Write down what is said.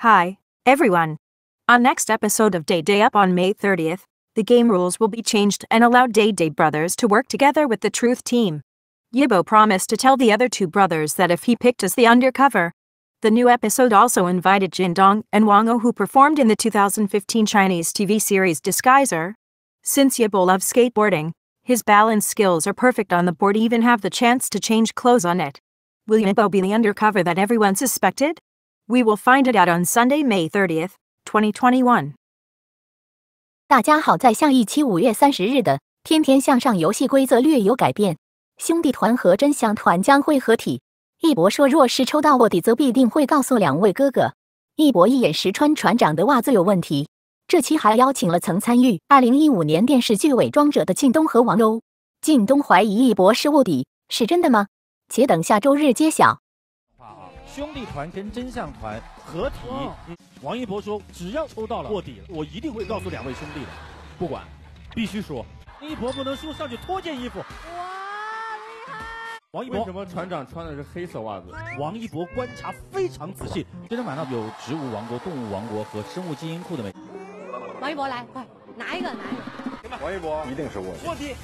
Hi, everyone. On next episode of Day Day Up on May 30th, the game rules will be changed and allow Day Day Brothers to work together with the Truth Team. Yibo promised to tell the other two brothers that if he picked as the undercover, the new episode also invited Jin Dong and Wang O oh, who performed in the 2015 Chinese TV series Disguiser. Since Yibo loves skateboarding, his balance skills are perfect on the board even have the chance to change clothes on it. Will Yibo be the undercover that everyone suspected? We will find it out on Sunday, May thirtieth, twenty twenty one。大家好，在下一期五月三十日的《天天向上》游戏规则略有改变，兄弟团和真相团将会合体。一博说，若是抽到卧底，则必定会告诉两位哥哥。一博一眼识穿船长的袜子有问题。这期还邀请了曾参与二零一五年电视剧《伪装者》的靳东和王鸥。靳东怀疑一博是卧底，是真的吗？且等下周日揭晓。兄弟团跟真相团合体，王一博说：“只要抽到了卧底，我一定会告诉两位兄弟的，不管，必须说，一博不能输，上去脱件衣服。”哇，厉害！王一博为什么船长穿的是黑色袜子？王一博观察非常仔细。今天晚上有植物王国、动物王国和生物基因库的美。王一博来，快拿一个，拿一个。王一博一定是卧底。卧底。